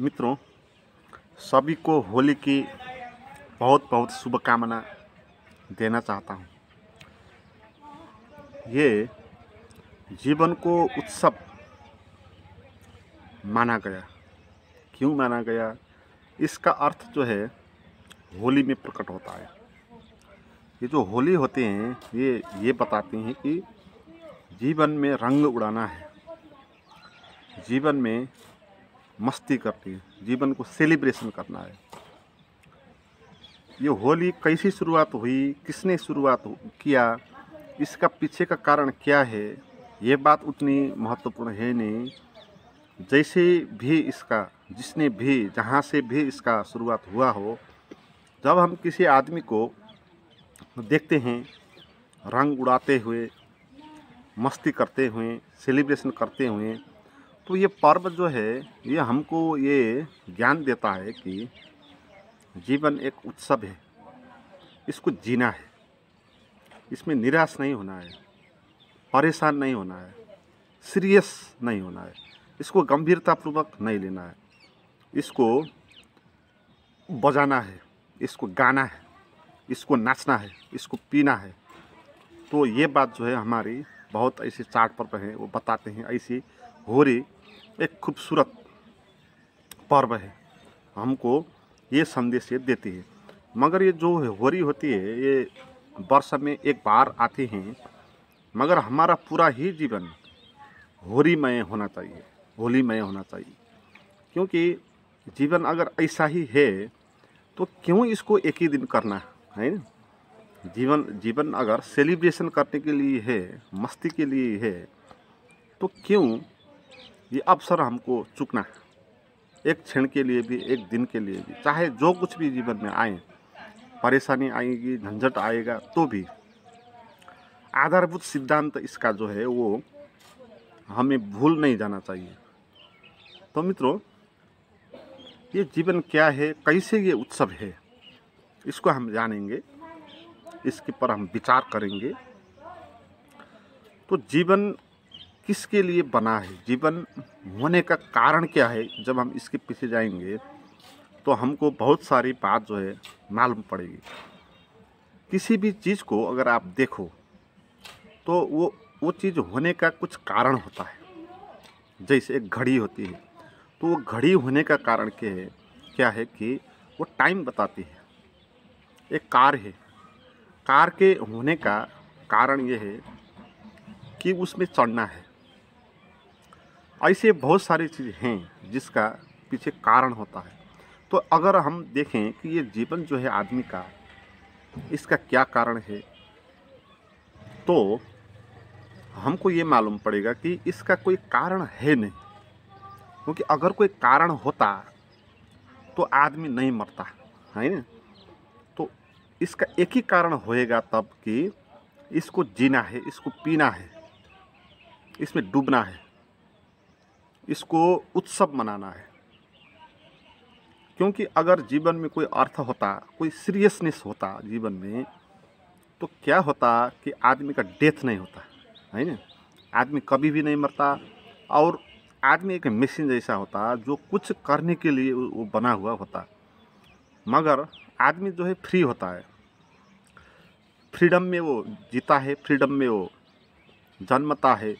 मित्रों सभी को होली की बहुत बहुत शुभकामना देना चाहता हूँ ये जीवन को उत्सव माना गया क्यों माना गया इसका अर्थ जो है होली में प्रकट होता है ये जो होली होते हैं ये ये बताते हैं कि जीवन में रंग उड़ाना है जीवन में मस्ती करती है जीवन को सेलिब्रेशन करना है ये होली कैसी शुरुआत हुई किसने शुरुआत किया इसका पीछे का कारण क्या है ये बात उतनी महत्वपूर्ण है नहीं जैसे भी इसका जिसने भी जहाँ से भी इसका शुरुआत हुआ हो जब हम किसी आदमी को देखते हैं रंग उड़ाते हुए मस्ती करते हुए सेलिब्रेशन करते हुए तो ये पर्व जो है ये हमको ये ज्ञान देता है कि जीवन एक उत्सव है इसको जीना है इसमें निराश नहीं होना है परेशान नहीं होना है सीरियस नहीं होना है इसको गंभीरतापूर्वक नहीं लेना है इसको बजाना है इसको गाना है इसको नाचना है इसको पीना है तो ये बात जो है हमारी बहुत ऐसे चाट पर्व है वो बताते हैं ऐसी होरी एक खूबसूरत पर्व है हमको ये संदेश ये देती है मगर ये जो होरी होती है ये वर्ष में एक बार आती हैं मगर हमारा पूरा ही जीवन होलीमय होना चाहिए होलीमय होना चाहिए क्योंकि जीवन अगर ऐसा ही है तो क्यों इसको एक ही दिन करना है जीवन जीवन अगर सेलिब्रेशन करने के लिए है मस्ती के लिए है तो क्यों ये अवसर हमको चुकना है एक क्षण के लिए भी एक दिन के लिए भी चाहे जो कुछ भी जीवन में आए परेशानी आएगी झंझट आएगा तो भी आधारभूत सिद्धांत इसका जो है वो हमें भूल नहीं जाना चाहिए तो मित्रों ये जीवन क्या है कैसे ये उत्सव है इसको हम जानेंगे इसके पर हम विचार करेंगे तो जीवन किसके लिए बना है जीवन होने का कारण क्या है जब हम इसके पीछे जाएंगे तो हमको बहुत सारी बात जो है मालूम पड़ेगी किसी भी चीज़ को अगर आप देखो तो वो वो चीज़ होने का कुछ कारण होता है जैसे एक घड़ी होती है तो वो घड़ी होने का कारण क्या है क्या है कि वो टाइम बताती है एक कार है कार के होने का कारण ये है कि उसमें चढ़ना है ऐसे बहुत सारी चीज़ हैं जिसका पीछे कारण होता है तो अगर हम देखें कि ये जीवन जो है आदमी का इसका क्या कारण है तो हमको ये मालूम पड़ेगा कि इसका कोई कारण है नहीं क्योंकि अगर कोई कारण होता तो आदमी नहीं मरता है ना तो इसका एक ही कारण होएगा तब कि इसको जीना है इसको पीना है इसमें डूबना है इसको उत्सव मनाना है क्योंकि अगर जीवन में कोई अर्थ होता कोई सीरियसनेस होता जीवन में तो क्या होता कि आदमी का डेथ नहीं होता है ना आदमी कभी भी नहीं मरता और आदमी एक मशीन जैसा होता जो कुछ करने के लिए वो बना हुआ होता मगर आदमी जो है फ्री होता है फ्रीडम में वो जीता है फ्रीडम में वो जन्मता है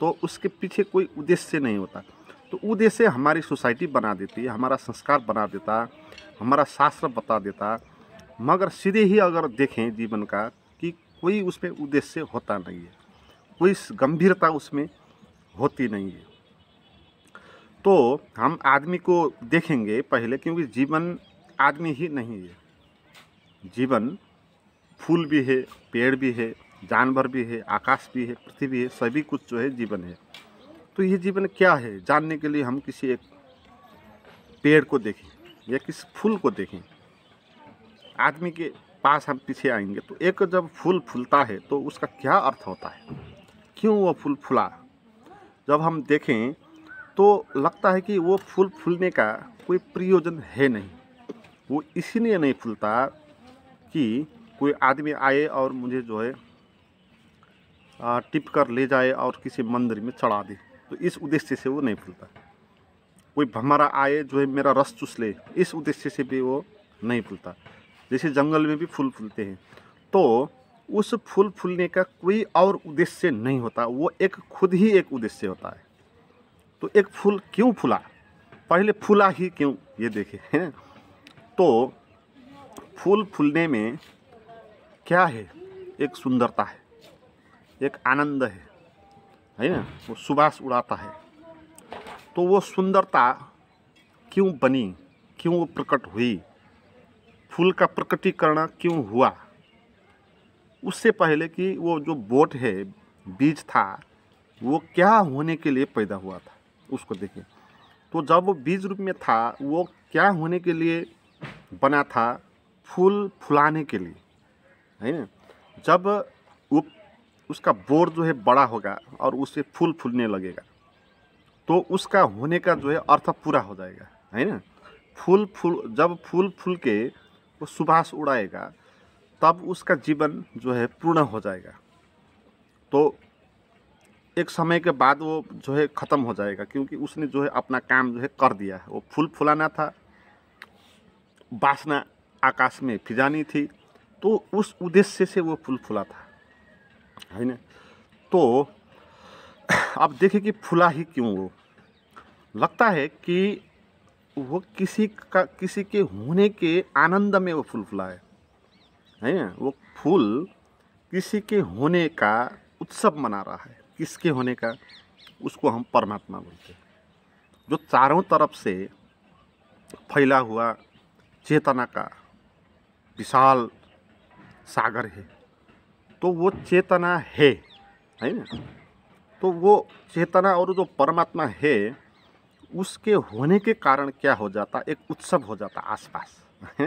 तो उसके पीछे कोई उद्देश्य नहीं होता तो उद्देश्य हमारी सोसाइटी बना देती है हमारा संस्कार बना देता हमारा शास्त्र बता देता मगर सीधे ही अगर देखें जीवन का कि कोई उसमें उद्देश्य होता नहीं है कोई गंभीरता उसमें होती नहीं है तो हम आदमी को देखेंगे पहले क्योंकि जीवन आदमी ही नहीं है जीवन फूल भी है पेड़ भी है जानवर भी है आकाश भी है पृथ्वी है सभी कुछ जो है जीवन है तो ये जीवन क्या है जानने के लिए हम किसी एक पेड़ को देखें या किसी फूल को देखें आदमी के पास हम पीछे आएंगे तो एक जब फूल फूलता है तो उसका क्या अर्थ होता है क्यों वो फूल फूला जब हम देखें तो लगता है कि वो फूल फूलने का कोई प्रयोजन है नहीं वो इसीलिए नहीं फूलता कि कोई आदमी आए और मुझे जो है टिप कर ले जाए और किसी मंदिर में चढ़ा दे तो इस उद्देश्य से वो नहीं फूलता कोई भमरा आए जो है मेरा रस चूस ले इस उद्देश्य से भी वो नहीं फूलता जैसे जंगल में भी फूल फूलते हैं तो उस फूल फूलने का कोई और उद्देश्य नहीं होता वो एक खुद ही एक उद्देश्य होता है तो एक फूल क्यों फूला पहले फूला ही क्यों ये देखे है तो फूल फूलने में क्या है एक सुंदरता है एक आनंद है है ना वो सुबास उड़ाता है तो वो सुंदरता क्यों बनी क्यों वो प्रकट हुई फूल का प्रकटीकरण क्यों हुआ उससे पहले कि वो जो बोट है बीज था वो क्या होने के लिए पैदा हुआ था उसको देखें तो जब वो बीज रूप में था वो क्या होने के लिए बना था फूल फुलाने के लिए है ना जब उसका बोर जो है बड़ा होगा और उससे फूल फूलने लगेगा तो उसका होने का जो है अर्थ पूरा हो जाएगा है ना फूल फूल जब फूल फूल के वो सुभाष उड़ाएगा तब उसका जीवन जो है पूर्ण हो जाएगा तो एक समय के बाद वो जो है ख़त्म हो जाएगा क्योंकि उसने जो है अपना काम जो है कर दिया है वो फूल फुलाना था बासना आकाश में फिजानी थी तो उस उद्देश्य से वो फूल फुला था है तो आप देखें कि फुला ही क्यों वो लगता है कि वो किसी का किसी के होने के आनंद में वो फूल फुला है है ना वो फूल किसी के होने का उत्सव मना रहा है किसके होने का उसको हम परमात्मा बोलते हैं जो चारों तरफ से फैला हुआ चेतना का विशाल सागर है तो वो चेतना है है ना तो वो चेतना और जो परमात्मा है उसके होने के कारण क्या हो जाता एक उत्सव हो जाता आसपास है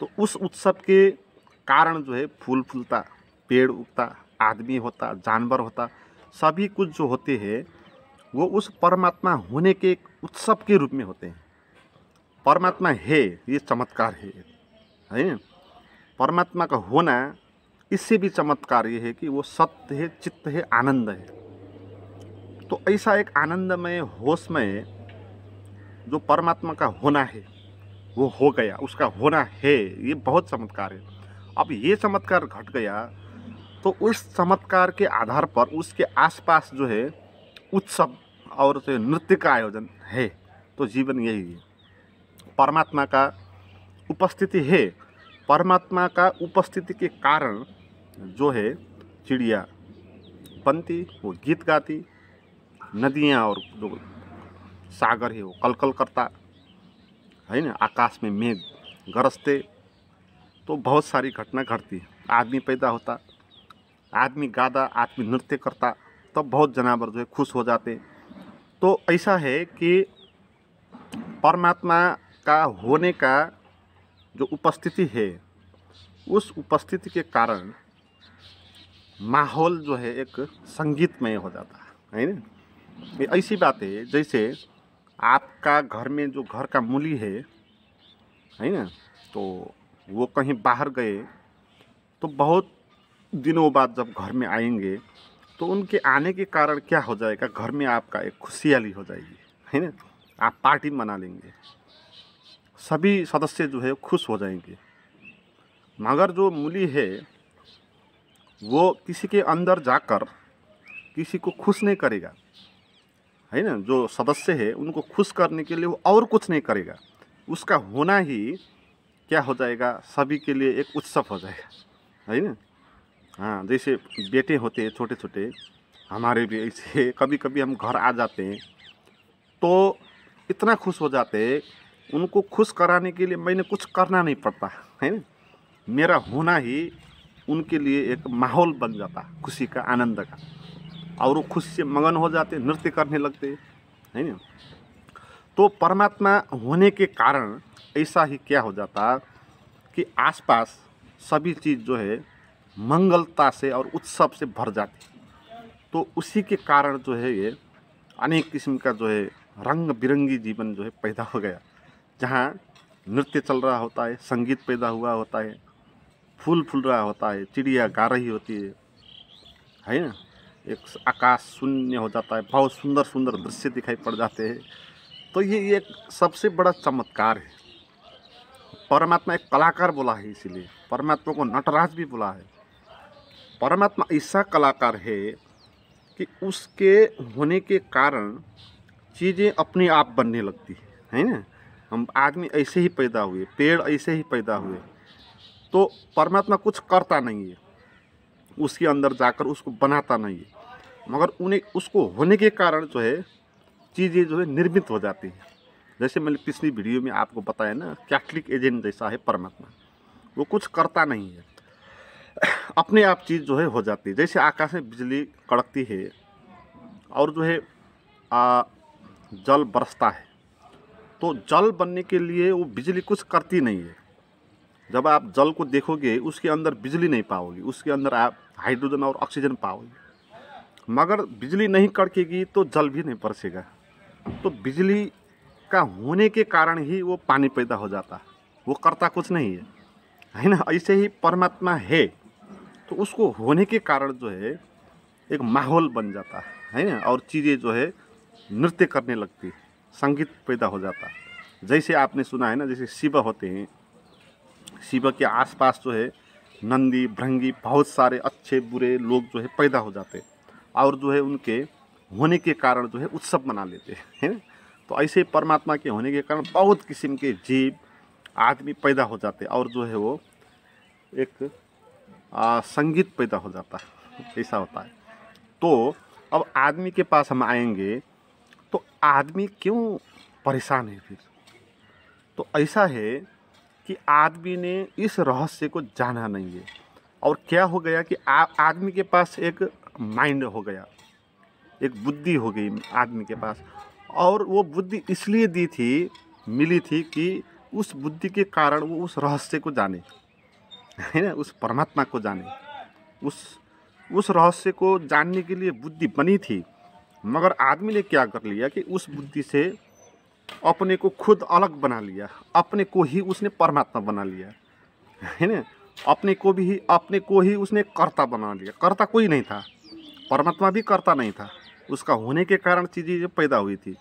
तो उस उत्सव के कारण जो है फूल फूलता पेड़ उगता आदमी होता जानवर होता सभी कुछ जो होते हैं वो उस परमात्मा होने के एक उत्सव के रूप में होते हैं परमात्मा है ये चमत्कार है है परमात्मा का होना इससे भी चमत्कार ये है कि वो सत्य है चित्त है आनंद है तो ऐसा एक आनंदमय होशमय जो परमात्मा का होना है वो हो गया उसका होना है ये बहुत चमत्कार है अब ये चमत्कार घट गया तो उस चमत्कार के आधार पर उसके आसपास जो है उत्सव और जो नृत्य का आयोजन है तो जीवन यही है परमात्मा का उपस्थिति है परमात्मा का उपस्थिति के कारण जो है चिड़िया बनती वो गीत गाती नदियाँ और जो सागर है वो कलकल करता है ना आकाश में मेघ गरजते तो बहुत सारी घटना घटती आदमी पैदा होता आदमी गादा आदमी नृत्य करता तब तो बहुत जानवर जो है खुश हो जाते तो ऐसा है कि परमात्मा का होने का जो उपस्थिति है उस उपस्थिति के कारण माहौल जो है एक संगीतमय हो जाता है ना ये ऐसी बात है जैसे आपका घर में जो घर का मूली है है ना तो वो कहीं बाहर गए तो बहुत दिनों बाद जब घर में आएंगे तो उनके आने के कारण क्या हो जाएगा घर में आपका एक खुशहाली हो जाएगी है ना आप पार्टी मना लेंगे सभी सदस्य जो है खुश हो जाएंगे मगर जो मूली है वो किसी के अंदर जाकर किसी को खुश नहीं करेगा है ना जो सदस्य है उनको खुश करने के लिए वो और कुछ नहीं करेगा उसका होना ही क्या हो जाएगा सभी के लिए एक उत्सव हो जाएगा है ना हाँ जैसे बेटे होते हैं छोटे छोटे हमारे भी ऐसे कभी कभी हम घर आ जाते हैं तो इतना खुश हो जाते हैं उनको खुश कराने के लिए मैंने कुछ करना नहीं पड़ता है ना मेरा होना ही उनके लिए एक माहौल बन जाता है खुशी का आनंद का और वो खुशी से मगन हो जाते नृत्य करने लगते है ना तो परमात्मा होने के कारण ऐसा ही क्या हो जाता कि आसपास सभी चीज़ जो है मंगलता से और उत्सव से भर जाती तो उसी के कारण जो है ये अनेक किस्म का जो है रंग बिरंगी जीवन जो है पैदा हो गया जहाँ नृत्य चल रहा होता है संगीत पैदा हुआ होता है फूल फूल रहा होता है चिड़िया गा रही होती है है ना एक आकाश शून्य हो जाता है बहुत सुंदर सुंदर दृश्य दिखाई पड़ जाते हैं तो ये एक सबसे बड़ा चमत्कार है परमात्मा एक कलाकार बोला है इसीलिए परमात्मा को नटराज भी बोला है परमात्मा ऐसा कलाकार है कि उसके होने के कारण चीज़ें अपने आप बनने लगती है ना हम आदमी ऐसे ही पैदा हुए पेड़ ऐसे ही पैदा हुए तो परमात्मा कुछ करता नहीं है उसके अंदर जाकर उसको बनाता नहीं है मगर उन्हें उसको होने के कारण जो है चीज़ें जो है निर्मित हो जाती हैं जैसे मैंने पिछली वीडियो में आपको बताया ना कैथलिक एजेंट जैसा है परमात्मा वो कुछ करता नहीं है अपने आप चीज़ जो है हो जाती है जैसे आकाश में बिजली कड़कती है और जो है आ, जल बरसता है तो जल बनने के लिए वो बिजली कुछ करती नहीं है जब आप जल को देखोगे उसके अंदर बिजली नहीं पाओगे उसके अंदर आप हाइड्रोजन और ऑक्सीजन पाओगे मगर बिजली नहीं कड़केगी तो जल भी नहीं परसेगा तो बिजली का होने के कारण ही वो पानी पैदा हो जाता है वो करता कुछ नहीं है है ना ऐसे ही परमात्मा है तो उसको होने के कारण जो है एक माहौल बन जाता है है ना और चीज़ें जो है नृत्य करने लगती संगीत पैदा हो जाता जैसे आपने सुना है ना जैसे शिव होते हैं शिव के आसपास जो है नंदी भृंगी बहुत सारे अच्छे बुरे लोग जो है पैदा हो जाते और जो है उनके होने के कारण जो है उत्सव मना लेते हैं तो ऐसे परमात्मा के होने के कारण बहुत किस्म के जीव आदमी पैदा हो जाते और जो है वो एक आ, संगीत पैदा हो जाता है ऐसा होता है तो अब आदमी के पास हम आएंगे तो आदमी क्यों परेशान है फिर तो ऐसा है कि आदमी ने इस रहस्य को जाना नहीं है और क्या हो गया कि आदमी के पास एक माइंड हो गया एक बुद्धि हो गई आदमी के पास और वो बुद्धि इसलिए दी थी मिली थी कि उस बुद्धि के कारण वो उस रहस्य को जाने है ना उस परमात्मा को जाने उस उस रहस्य को जानने के लिए बुद्धि बनी थी मगर आदमी ने क्या कर लिया कि उस बुद्धि से अपने को खुद अलग बना लिया अपने को ही उसने परमात्मा बना लिया है ना अपने को भी अपने को ही उसने कर्ता बना लिया कर्ता कोई नहीं था परमात्मा भी कर्ता नहीं था उसका होने के कारण चीज़ें पैदा हुई थी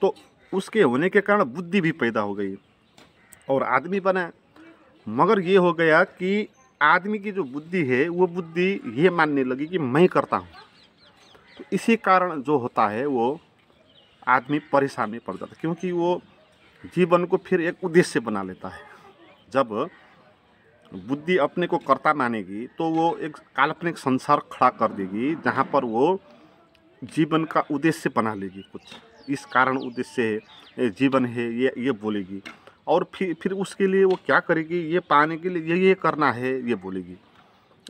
तो उसके होने के कारण बुद्धि भी पैदा हो गई और आदमी बना मगर ये हो गया कि आदमी की जो बुद्धि है वो बुद्धि ये मानने लगी कि मैं करता हूँ तो इसी कारण जो होता है वो आदमी परेशान पड़ जाता है क्योंकि वो जीवन को फिर एक उद्देश्य बना लेता है जब बुद्धि अपने को कर्ता मानेगी तो वो एक काल्पनिक संसार खड़ा कर देगी जहाँ पर वो जीवन का उद्देश्य बना लेगी कुछ इस कारण उद्देश्य है जीवन है ये ये बोलेगी और फिर फिर उसके लिए वो क्या करेगी ये पाने के लिए ये ये करना है ये बोलेगी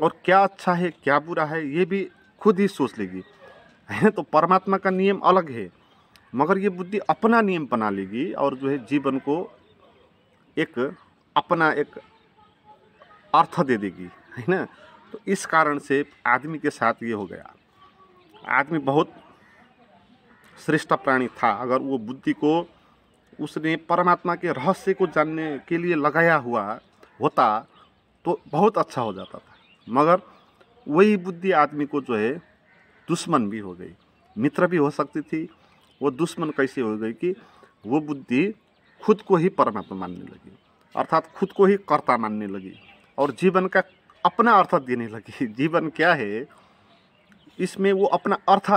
और क्या अच्छा है क्या बुरा है ये भी खुद ही सोच लेगी है तो परमात्मा का नियम अलग है मगर ये बुद्धि अपना नियम बना लेगी और जो है जीवन को एक अपना एक अर्थ दे देगी है ना तो इस कारण से आदमी के साथ ये हो गया आदमी बहुत श्रेष्ठ प्राणी था अगर वो बुद्धि को उसने परमात्मा के रहस्य को जानने के लिए लगाया हुआ होता तो बहुत अच्छा हो जाता था मगर वही बुद्धि आदमी को जो है दुश्मन भी हो गई मित्र भी हो सकती थी वो दुश्मन कैसे हो गई कि वो बुद्धि खुद को ही परमात्मा मानने लगी अर्थात खुद को ही कर्ता मानने लगी और जीवन का अपना अर्थ देने लगी जीवन क्या है इसमें वो अपना अर्थ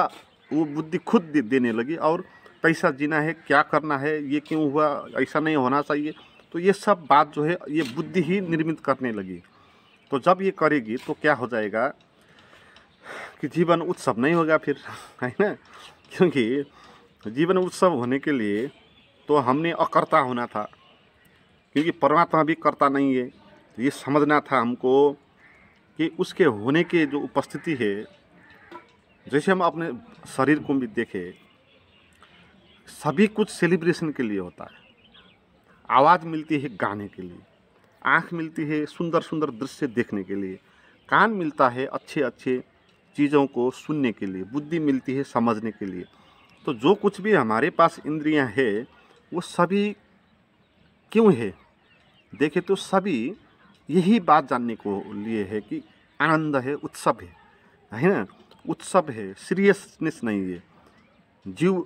वो बुद्धि खुद दे, देने लगी और कैसा जीना है क्या करना है ये क्यों हुआ ऐसा नहीं होना चाहिए तो ये सब बात जो है ये बुद्धि ही निर्मित करने लगी तो जब ये करेगी तो क्या हो जाएगा कि जीवन उत्सव नहीं होगा फिर है ना क्योंकि तो जीवन उत्सव होने के लिए तो हमने अकर्ता होना था क्योंकि परमात्मा भी करता नहीं है तो ये समझना था हमको कि उसके होने के जो उपस्थिति है जैसे हम अपने शरीर को भी देखें सभी कुछ सेलिब्रेशन के लिए होता है आवाज़ मिलती है गाने के लिए आँख मिलती है सुंदर सुंदर दृश्य देखने के लिए कान मिलता है अच्छे अच्छे चीज़ों को सुनने के लिए बुद्धि मिलती है समझने के लिए तो जो कुछ भी हमारे पास इंद्रियां है वो सभी क्यों है देखे तो सभी यही बात जानने को लिए है कि आनंद है उत्सव है है ना उत्सव है सीरियसनेस नहीं है जीव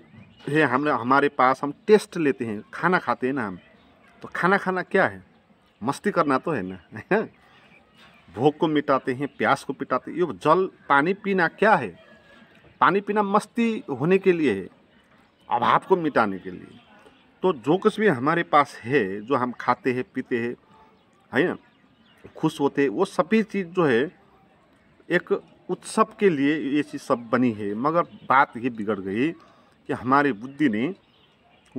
है हम हमारे पास हम टेस्ट लेते हैं खाना खाते हैं ना हम तो खाना खाना क्या है मस्ती करना तो है ना है भूख को मिटाते हैं प्यास को पिटाते हैं ये जल पानी पीना क्या है पानी पीना मस्ती होने के लिए है अभाव को मिटाने के लिए तो जो कुछ भी हमारे पास है जो हम खाते हैं पीते हैं है ना खुश होते वो सभी चीज़ जो है एक उत्सव के लिए ये चीज़ सब बनी है मगर बात ये बिगड़ गई कि हमारी बुद्धि ने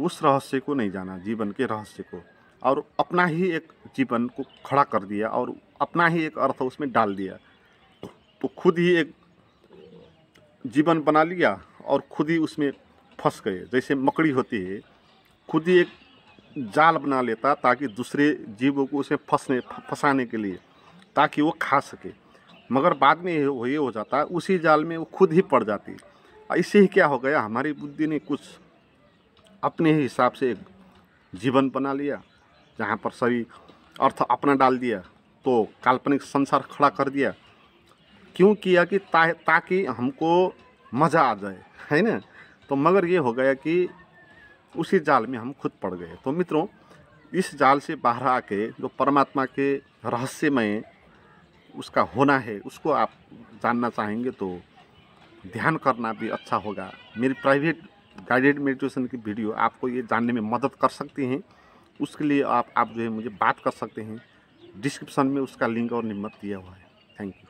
उस रहस्य को नहीं जाना जीवन के रहस्य को और अपना ही एक जीवन को खड़ा कर दिया और अपना ही एक अर्थ उसमें डाल दिया तो खुद ही एक जीवन बना लिया और खुद ही उसमें फंस गए जैसे मकड़ी होती है खुद ही एक जाल बना लेता ताकि दूसरे जीवों को उसमें फंसने फंसाने के लिए ताकि वो खा सके मगर बाद में वो ये हो जाता उसी जाल में वो खुद ही पड़ जाती इससे ही क्या हो गया हमारी बुद्धि ने कुछ अपने ही हिसाब से एक जीवन बना लिया जहाँ पर सभी अर्थ अपना डाल दिया तो काल्पनिक संसार खड़ा कर दिया क्यों किया कि ता, ताकि हमको मज़ा आ जाए है ना तो मगर ये हो गया कि उसी जाल में हम खुद पड़ गए तो मित्रों इस जाल से बाहर आके जो परमात्मा के रहस्यमय उसका होना है उसको आप जानना चाहेंगे तो ध्यान करना भी अच्छा होगा मेरी प्राइवेट गाइडेड मेडिटेशन की वीडियो आपको ये जानने में मदद कर सकती हैं उसके लिए आप आप जो है मुझे बात कर सकते हैं डिस्क्रिप्शन में उसका लिंक और निम्बत दिया हुआ है थैंक यू